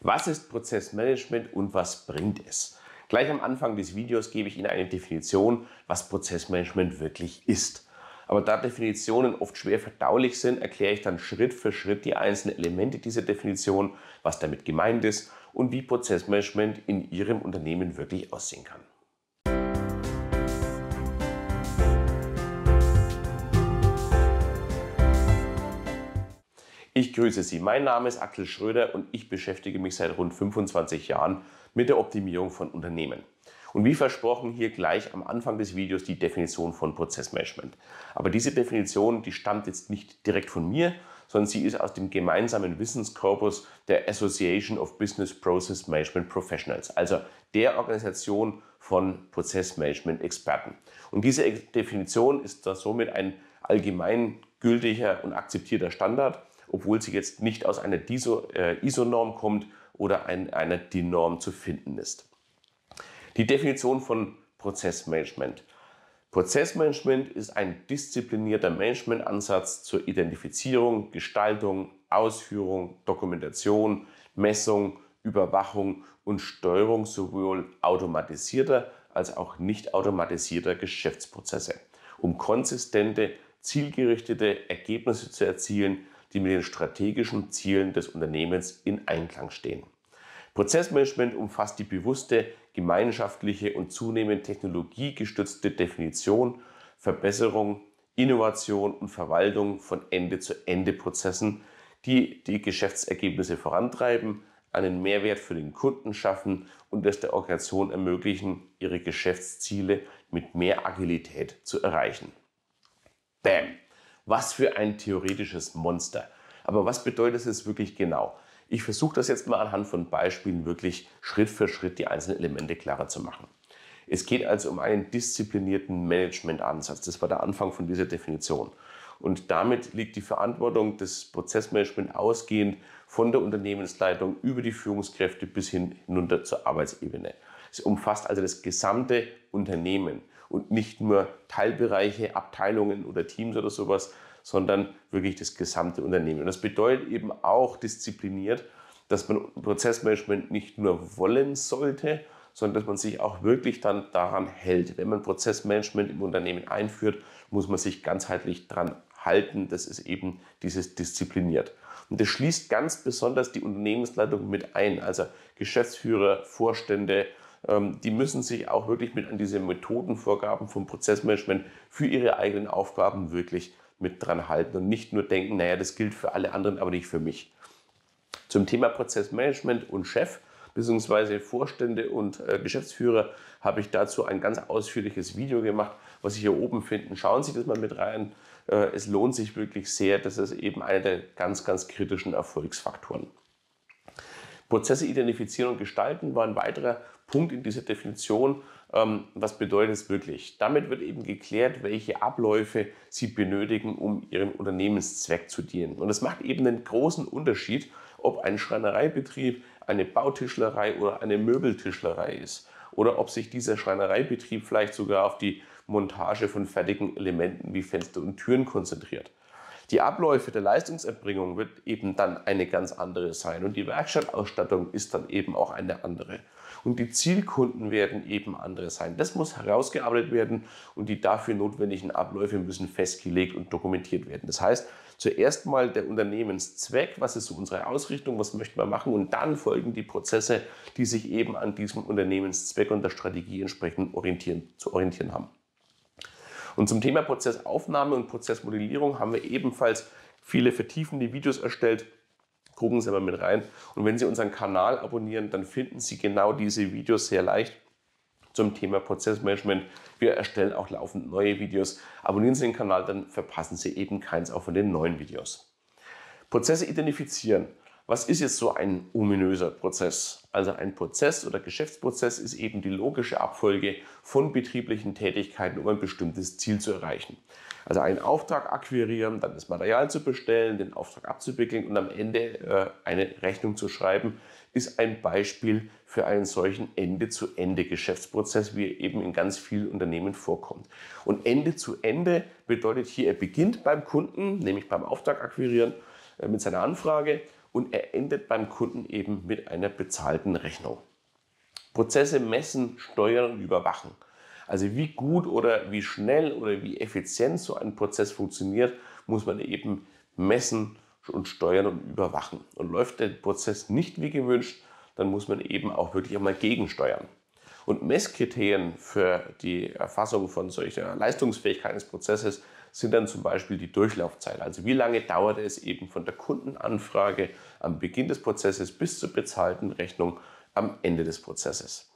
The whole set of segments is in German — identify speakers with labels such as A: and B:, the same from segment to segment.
A: Was ist Prozessmanagement und was bringt es? Gleich am Anfang des Videos gebe ich Ihnen eine Definition, was Prozessmanagement wirklich ist. Aber da Definitionen oft schwer verdaulich sind, erkläre ich dann Schritt für Schritt die einzelnen Elemente dieser Definition, was damit gemeint ist und wie Prozessmanagement in Ihrem Unternehmen wirklich aussehen kann. Ich grüße Sie. Mein Name ist Axel Schröder und ich beschäftige mich seit rund 25 Jahren mit der Optimierung von Unternehmen. Und wie versprochen hier gleich am Anfang des Videos die Definition von Prozessmanagement. Aber diese Definition, die stammt jetzt nicht direkt von mir, sondern sie ist aus dem gemeinsamen Wissenskorpus der Association of Business Process Management Professionals, also der Organisation von Prozessmanagement-Experten. Und diese Definition ist somit ein allgemeingültiger und akzeptierter Standard obwohl sie jetzt nicht aus einer äh, ISO-Norm kommt oder einer DIN-Norm zu finden ist. Die Definition von Prozessmanagement. Prozessmanagement ist ein disziplinierter Managementansatz zur Identifizierung, Gestaltung, Ausführung, Dokumentation, Messung, Überwachung und Steuerung sowohl automatisierter als auch nicht automatisierter Geschäftsprozesse, um konsistente, zielgerichtete Ergebnisse zu erzielen, die mit den strategischen Zielen des Unternehmens in Einklang stehen. Prozessmanagement umfasst die bewusste, gemeinschaftliche und zunehmend technologiegestützte Definition, Verbesserung, Innovation und Verwaltung von Ende-zu-Ende-Prozessen, die die Geschäftsergebnisse vorantreiben, einen Mehrwert für den Kunden schaffen und es der Organisation ermöglichen, ihre Geschäftsziele mit mehr Agilität zu erreichen. Bam! Was für ein theoretisches Monster. Aber was bedeutet es wirklich genau? Ich versuche das jetzt mal anhand von Beispielen wirklich Schritt für Schritt die einzelnen Elemente klarer zu machen. Es geht also um einen disziplinierten Managementansatz. Das war der Anfang von dieser Definition. Und damit liegt die Verantwortung des Prozessmanagements ausgehend von der Unternehmensleitung über die Führungskräfte bis hin hinunter zur Arbeitsebene. Es umfasst also das gesamte Unternehmen und nicht nur Teilbereiche, Abteilungen oder Teams oder sowas, sondern wirklich das gesamte Unternehmen. Und das bedeutet eben auch diszipliniert, dass man Prozessmanagement nicht nur wollen sollte, sondern dass man sich auch wirklich dann daran hält. Wenn man Prozessmanagement im Unternehmen einführt, muss man sich ganzheitlich dran halten. Das ist eben dieses diszipliniert. Und das schließt ganz besonders die Unternehmensleitung mit ein, also Geschäftsführer, Vorstände, ähm, die müssen sich auch wirklich mit an diese Methodenvorgaben vom Prozessmanagement für ihre eigenen Aufgaben wirklich mit dran halten und nicht nur denken, naja, das gilt für alle anderen, aber nicht für mich. Zum Thema Prozessmanagement und Chef bzw. Vorstände und äh, Geschäftsführer habe ich dazu ein ganz ausführliches Video gemacht, was Sie hier oben finden. Schauen Sie das mal mit rein. Äh, es lohnt sich wirklich sehr. Das ist eben einer der ganz, ganz kritischen Erfolgsfaktoren. Prozesse identifizieren und gestalten war ein weiterer Punkt in dieser Definition. Ähm, was bedeutet es wirklich? Damit wird eben geklärt, welche Abläufe Sie benötigen, um Ihrem Unternehmenszweck zu dienen. Und das macht eben einen großen Unterschied, ob ein Schreinereibetrieb, eine Bautischlerei oder eine Möbeltischlerei ist. Oder ob sich dieser Schreinereibetrieb vielleicht sogar auf die Montage von fertigen Elementen wie Fenster und Türen konzentriert. Die Abläufe der Leistungserbringung wird eben dann eine ganz andere sein und die Werkstattausstattung ist dann eben auch eine andere. Und die Zielkunden werden eben andere sein. Das muss herausgearbeitet werden und die dafür notwendigen Abläufe müssen festgelegt und dokumentiert werden. Das heißt, zuerst mal der Unternehmenszweck, was ist so unsere Ausrichtung, was möchten wir machen und dann folgen die Prozesse, die sich eben an diesem Unternehmenszweck und der Strategie entsprechend orientieren, zu orientieren haben. Und zum Thema Prozessaufnahme und Prozessmodellierung haben wir ebenfalls viele vertiefende Videos erstellt. Gucken Sie mal mit rein. Und wenn Sie unseren Kanal abonnieren, dann finden Sie genau diese Videos sehr leicht zum Thema Prozessmanagement. Wir erstellen auch laufend neue Videos. Abonnieren Sie den Kanal, dann verpassen Sie eben keins auch von den neuen Videos. Prozesse identifizieren. Was ist jetzt so ein ominöser Prozess? Also ein Prozess oder Geschäftsprozess ist eben die logische Abfolge von betrieblichen Tätigkeiten, um ein bestimmtes Ziel zu erreichen. Also einen Auftrag akquirieren, dann das Material zu bestellen, den Auftrag abzuwickeln und am Ende äh, eine Rechnung zu schreiben, ist ein Beispiel für einen solchen Ende-zu-Ende-Geschäftsprozess, wie er eben in ganz vielen Unternehmen vorkommt. Und Ende-zu-Ende -Ende bedeutet hier, er beginnt beim Kunden, nämlich beim Auftrag akquirieren äh, mit seiner Anfrage und er endet beim Kunden eben mit einer bezahlten Rechnung. Prozesse messen, steuern und überwachen. Also wie gut oder wie schnell oder wie effizient so ein Prozess funktioniert, muss man eben messen und steuern und überwachen. Und läuft der Prozess nicht wie gewünscht, dann muss man eben auch wirklich einmal gegensteuern. Und Messkriterien für die Erfassung von solcher Leistungsfähigkeit des Prozesses sind dann zum Beispiel die Durchlaufzeit. Also wie lange dauert es eben von der Kundenanfrage am Beginn des Prozesses bis zur bezahlten Rechnung am Ende des Prozesses.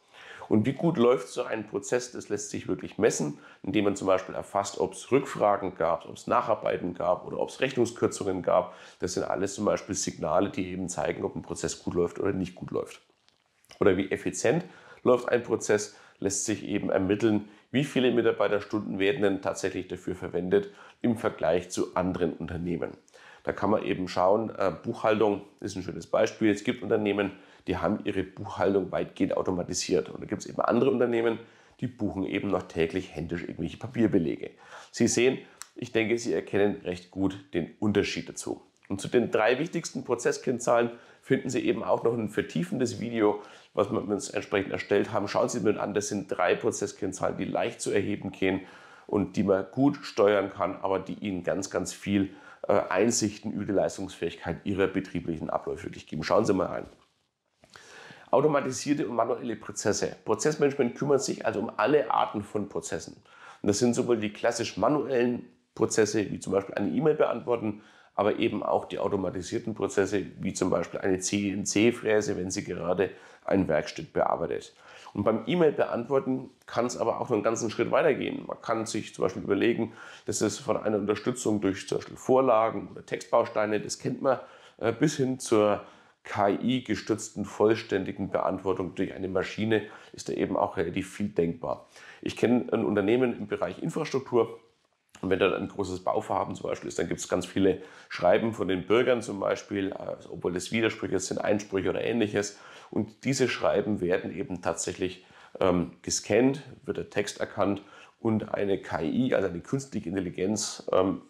A: Und wie gut läuft so ein Prozess, das lässt sich wirklich messen, indem man zum Beispiel erfasst, ob es Rückfragen gab, ob es Nacharbeiten gab oder ob es Rechnungskürzungen gab. Das sind alles zum Beispiel Signale, die eben zeigen, ob ein Prozess gut läuft oder nicht gut läuft. Oder wie effizient läuft ein Prozess, lässt sich eben ermitteln, wie viele Mitarbeiterstunden werden denn tatsächlich dafür verwendet im Vergleich zu anderen Unternehmen? Da kann man eben schauen, äh, Buchhaltung ist ein schönes Beispiel. Es gibt Unternehmen, die haben ihre Buchhaltung weitgehend automatisiert. Und da gibt es eben andere Unternehmen, die buchen eben noch täglich händisch irgendwelche Papierbelege. Sie sehen, ich denke, Sie erkennen recht gut den Unterschied dazu. Und zu den drei wichtigsten Prozesskennzahlen finden Sie eben auch noch ein vertiefendes Video, was wir uns entsprechend erstellt haben. Schauen Sie sich mal an, das sind drei Prozesskennzahlen, die leicht zu erheben gehen und die man gut steuern kann, aber die Ihnen ganz, ganz viel äh, Einsichten über die Leistungsfähigkeit Ihrer betrieblichen Abläufe wirklich geben. Schauen Sie mal rein. Automatisierte und manuelle Prozesse. Prozessmanagement kümmert sich also um alle Arten von Prozessen. Und das sind sowohl die klassisch manuellen Prozesse, wie zum Beispiel eine E-Mail beantworten, aber eben auch die automatisierten Prozesse, wie zum Beispiel eine CNC-Fräse, wenn sie gerade ein Werkstück bearbeitet. Und beim E-Mail beantworten kann es aber auch noch einen ganzen Schritt weitergehen. Man kann sich zum Beispiel überlegen, dass es von einer Unterstützung durch zum Beispiel Vorlagen oder Textbausteine, das kennt man, äh, bis hin zur KI-gestützten vollständigen Beantwortung durch eine Maschine ist da eben auch relativ viel denkbar. Ich kenne ein Unternehmen im Bereich Infrastruktur, und wenn da ein großes Bauvorhaben zum Beispiel ist, dann gibt es ganz viele Schreiben von den Bürgern zum Beispiel, also obwohl es Widersprüche sind, Einsprüche oder ähnliches. Und diese Schreiben werden eben tatsächlich ähm, gescannt, wird der Text erkannt und eine KI, also eine künstliche Intelligenz, ähm,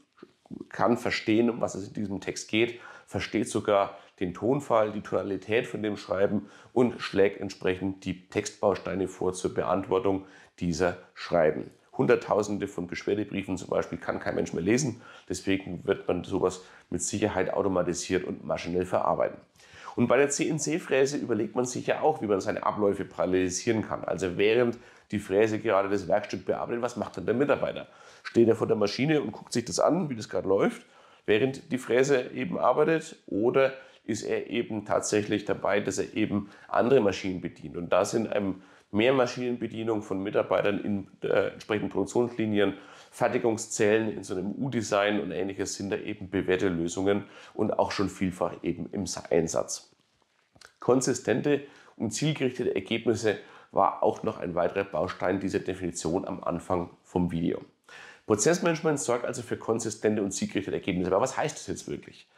A: kann verstehen, um was es in diesem Text geht, versteht sogar den Tonfall, die Tonalität von dem Schreiben und schlägt entsprechend die Textbausteine vor zur Beantwortung dieser Schreiben. Hunderttausende von Beschwerdebriefen zum Beispiel kann kein Mensch mehr lesen. Deswegen wird man sowas mit Sicherheit automatisiert und maschinell verarbeiten. Und bei der CNC-Fräse überlegt man sich ja auch, wie man seine Abläufe parallelisieren kann. Also während die Fräse gerade das Werkstück bearbeitet, was macht dann der Mitarbeiter? Steht er vor der Maschine und guckt sich das an, wie das gerade läuft, während die Fräse eben arbeitet? Oder ist er eben tatsächlich dabei, dass er eben andere Maschinen bedient? Und da sind einem mehr Maschinenbedienung von Mitarbeitern in äh, entsprechenden Produktionslinien, Fertigungszellen in so einem U-Design und ähnliches sind da eben bewährte Lösungen und auch schon vielfach eben im Einsatz. Konsistente und zielgerichtete Ergebnisse war auch noch ein weiterer Baustein dieser Definition am Anfang vom Video. Prozessmanagement sorgt also für konsistente und zielgerichtete Ergebnisse. Aber was heißt das jetzt wirklich?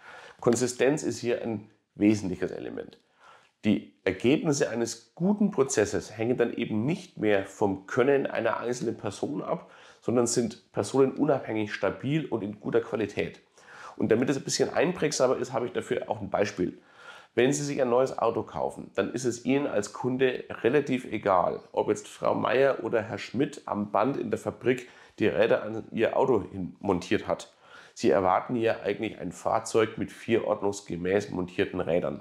A: Konsistenz ist hier ein wesentliches Element. Die Ergebnisse eines guten Prozesses hängen dann eben nicht mehr vom Können einer einzelnen Person ab, sondern sind personenunabhängig stabil und in guter Qualität. Und damit es ein bisschen einprägsamer ist, habe ich dafür auch ein Beispiel. Wenn Sie sich ein neues Auto kaufen, dann ist es Ihnen als Kunde relativ egal, ob jetzt Frau Meier oder Herr Schmidt am Band in der Fabrik die Räder an Ihr Auto montiert hat. Sie erwarten hier eigentlich ein Fahrzeug mit vier ordnungsgemäß montierten Rädern.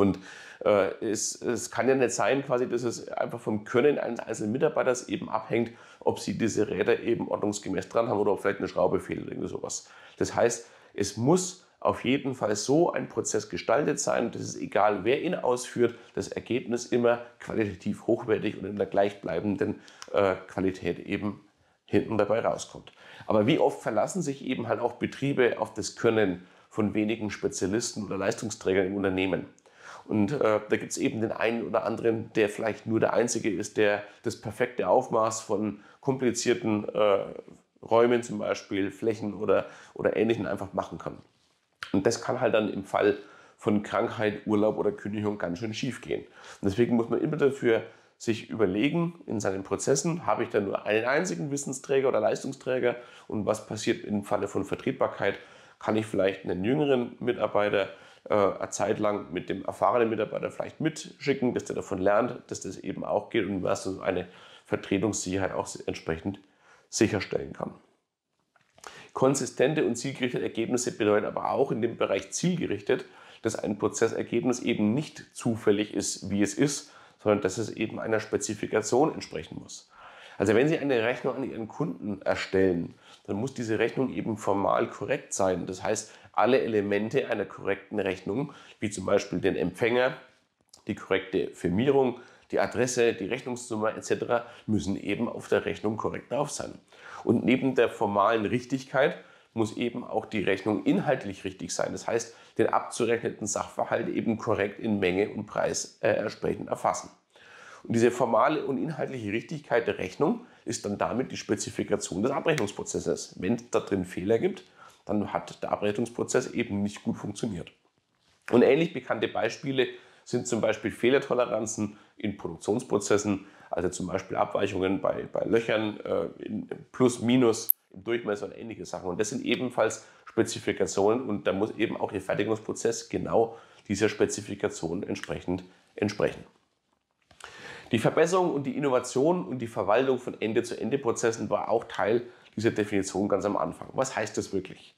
A: Und äh, es, es, kann ja nicht sein, quasi, dass es einfach vom Können eines einzelnen Mitarbeiters eben abhängt, ob sie diese Räder eben ordnungsgemäß dran haben oder ob vielleicht eine Schraube fehlt oder sowas. Das heißt, es muss auf jeden Fall so ein Prozess gestaltet sein, dass es egal, wer ihn ausführt, das Ergebnis immer qualitativ hochwertig und in der gleichbleibenden äh, Qualität eben hinten dabei rauskommt. Aber wie oft verlassen sich eben halt auch Betriebe auf das Können von wenigen Spezialisten oder Leistungsträgern im Unternehmen? Und äh, da gibt es eben den einen oder anderen, der vielleicht nur der Einzige ist, der das perfekte Aufmaß von komplizierten äh, Räumen zum Beispiel, Flächen oder, oder Ähnlichem einfach machen kann. Und das kann halt dann im Fall von Krankheit, Urlaub oder Kündigung ganz schön schief gehen. deswegen muss man immer dafür sich überlegen in seinen Prozessen, habe ich da nur einen einzigen Wissensträger oder Leistungsträger und was passiert im Falle von Vertretbarkeit? Kann ich vielleicht einen jüngeren Mitarbeiter äh, eine Zeit lang mit dem erfahrenen Mitarbeiter vielleicht mitschicken, dass der davon lernt, dass das eben auch geht und was so eine Vertretungssicherheit auch entsprechend sicherstellen kann. Konsistente und zielgerichtete Ergebnisse bedeuten aber auch in dem Bereich zielgerichtet, dass ein Prozessergebnis eben nicht zufällig ist, wie es ist, sondern dass es eben einer Spezifikation entsprechen muss. Also wenn Sie eine Rechnung an Ihren Kunden erstellen, dann muss diese Rechnung eben formal korrekt sein. Das heißt, alle Elemente einer korrekten Rechnung, wie zum Beispiel den Empfänger, die korrekte Firmierung, die Adresse, die Rechnungsnummer etc., müssen eben auf der Rechnung korrekt drauf sein. Und neben der formalen Richtigkeit muss eben auch die Rechnung inhaltlich richtig sein. Das heißt, den abzurechneten Sachverhalt eben korrekt in Menge und Preis äh, entsprechend erfassen. Und diese formale und inhaltliche Richtigkeit der Rechnung ist dann damit die Spezifikation des Abrechnungsprozesses. Wenn es da drin Fehler gibt, dann hat der Abrechnungsprozess eben nicht gut funktioniert. Und ähnlich bekannte Beispiele sind zum Beispiel Fehlertoleranzen in Produktionsprozessen, also zum Beispiel Abweichungen bei, bei Löchern, äh, plus, minus, im Durchmesser und ähnliche Sachen. Und das sind ebenfalls Spezifikationen und da muss eben auch der Fertigungsprozess genau dieser Spezifikation entsprechend entsprechen. Die Verbesserung und die Innovation und die Verwaltung von Ende-zu-Ende-Prozessen war auch Teil dieser Definition ganz am Anfang. Was heißt das wirklich?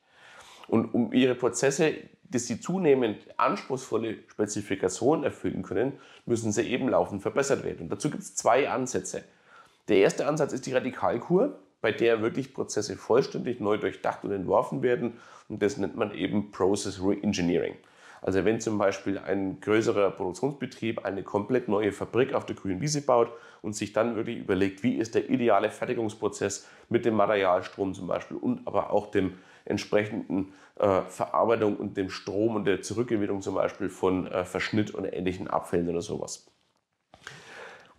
A: Und um ihre Prozesse, dass sie zunehmend anspruchsvolle Spezifikationen erfüllen können, müssen sie eben laufend verbessert werden. Und dazu gibt es zwei Ansätze. Der erste Ansatz ist die Radikalkur, bei der wirklich Prozesse vollständig neu durchdacht und entworfen werden. Und das nennt man eben Process Reengineering. Also wenn zum Beispiel ein größerer Produktionsbetrieb eine komplett neue Fabrik auf der grünen Wiese baut und sich dann wirklich überlegt, wie ist der ideale Fertigungsprozess mit dem Materialstrom zum Beispiel und aber auch dem entsprechenden äh, Verarbeitung und dem Strom und der Zurückgewinnung zum Beispiel von äh, Verschnitt und ähnlichen Abfällen oder sowas.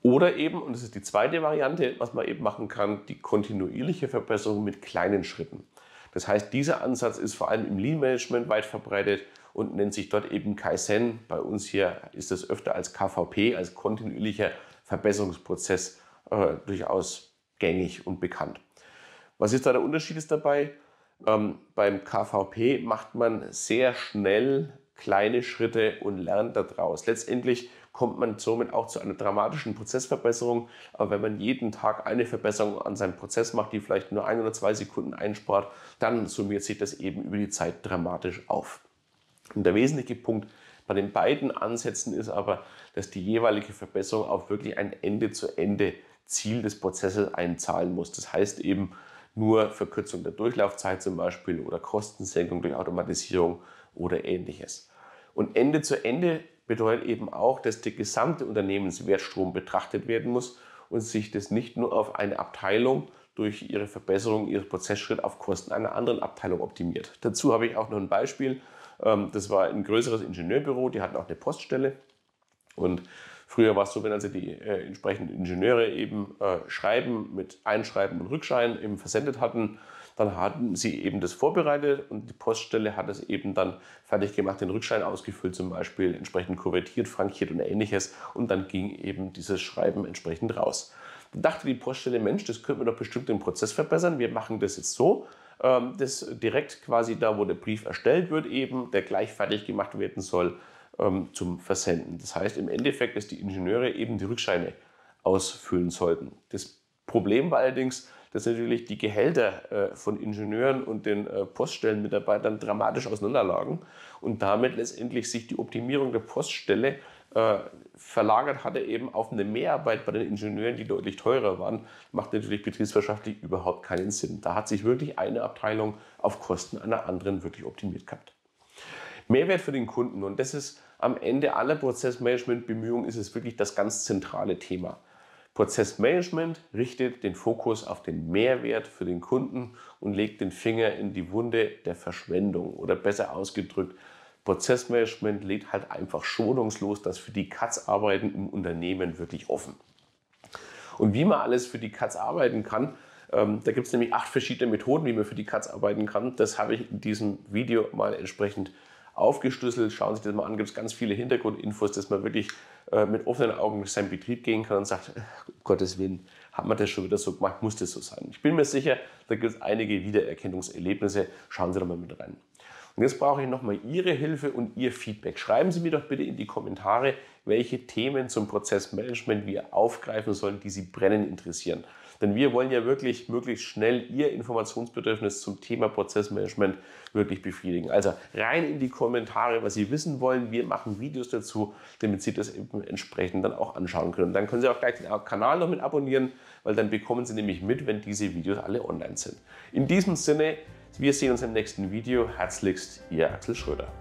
A: Oder eben, und das ist die zweite Variante, was man eben machen kann, die kontinuierliche Verbesserung mit kleinen Schritten. Das heißt, dieser Ansatz ist vor allem im Lean-Management weit verbreitet und nennt sich dort eben Kaizen. Bei uns hier ist das öfter als KVP, als kontinuierlicher Verbesserungsprozess äh, durchaus gängig und bekannt. Was ist da der Unterschied ist dabei? Ähm, beim KVP macht man sehr schnell kleine Schritte und lernt daraus. Letztendlich kommt man somit auch zu einer dramatischen Prozessverbesserung. Aber wenn man jeden Tag eine Verbesserung an seinem Prozess macht, die vielleicht nur ein oder zwei Sekunden einspart, dann summiert sich das eben über die Zeit dramatisch auf. Und der wesentliche Punkt bei den beiden Ansätzen ist aber, dass die jeweilige Verbesserung auf wirklich ein Ende-zu-Ende-Ziel des Prozesses einzahlen muss. Das heißt eben nur Verkürzung der Durchlaufzeit zum Beispiel oder Kostensenkung durch Automatisierung oder ähnliches. Und Ende-zu-Ende bedeutet eben auch, dass der gesamte Unternehmenswertstrom betrachtet werden muss und sich das nicht nur auf eine Abteilung durch ihre Verbesserung, ihren Prozessschritt auf Kosten einer anderen Abteilung optimiert. Dazu habe ich auch noch ein Beispiel. Ähm, das war ein größeres Ingenieurbüro, die hatten auch eine Poststelle. Und früher war es so, wenn also die äh, entsprechenden Ingenieure eben äh, Schreiben mit Einschreiben und Rückschein eben versendet hatten, dann hatten sie eben das vorbereitet und die Poststelle hat es eben dann fertig gemacht, den Rückschein ausgefüllt zum Beispiel, entsprechend kuvertiert, frankiert und ähnliches. Und dann ging eben dieses Schreiben entsprechend raus. Dann dachte die Poststelle, Mensch, das könnte man doch bestimmt den Prozess verbessern. Wir machen das jetzt so, ähm, dass direkt quasi da, wo der Brief erstellt wird, eben der gleich fertig gemacht werden soll ähm, zum Versenden. Das heißt im Endeffekt, dass die Ingenieure eben die Rückscheine ausfüllen sollten. Das Problem war allerdings, dass natürlich die Gehälter äh, von Ingenieuren und den äh, Poststellenmitarbeitern dramatisch auseinanderlagen und damit letztendlich sich die Optimierung der Poststelle äh, verlagert hatte eben auf eine Mehrarbeit bei den Ingenieuren, die deutlich teurer waren, macht natürlich betriebswirtschaftlich überhaupt keinen Sinn. Da hat sich wirklich eine Abteilung auf Kosten einer anderen wirklich optimiert gehabt. Mehrwert für den Kunden und das ist am Ende aller Prozessmanagement-Bemühungen ist es wirklich das ganz zentrale Thema. Prozessmanagement richtet den Fokus auf den Mehrwert für den Kunden und legt den Finger in die Wunde der Verschwendung oder besser ausgedrückt, Prozessmanagement lädt halt einfach schonungslos das für die Katz arbeiten im Unternehmen wirklich offen. Und wie man alles für die Katz arbeiten kann, ähm, da gibt es nämlich acht verschiedene Methoden, wie man für die Katz arbeiten kann. Das habe ich in diesem Video mal entsprechend aufgeschlüsselt. Schauen Sie sich das mal an, gibt es ganz viele Hintergrundinfos, dass man wirklich äh, mit offenen Augen durch seinen Betrieb gehen kann und sagt, um Gottes Willen, hat man das schon wieder so gemacht, muss das so sein. Ich bin mir sicher, da gibt es einige Wiedererkennungserlebnisse. Schauen Sie doch mal mit rein. Und jetzt brauche ich nochmal Ihre Hilfe und Ihr Feedback. Schreiben Sie mir doch bitte in die Kommentare, welche Themen zum Prozessmanagement wir aufgreifen sollen, die Sie brennend interessieren. Denn wir wollen ja wirklich möglichst schnell Ihr Informationsbedürfnis zum Thema Prozessmanagement wirklich befriedigen. Also rein in die Kommentare, was Sie wissen wollen. Wir machen Videos dazu, damit Sie das entsprechend dann auch anschauen können. Dann können Sie auch gleich den Kanal noch mit abonnieren, weil dann bekommen Sie nämlich mit, wenn diese Videos alle online sind. In diesem Sinne, wir sehen uns im nächsten Video. Herzlichst, Ihr Axel Schröder.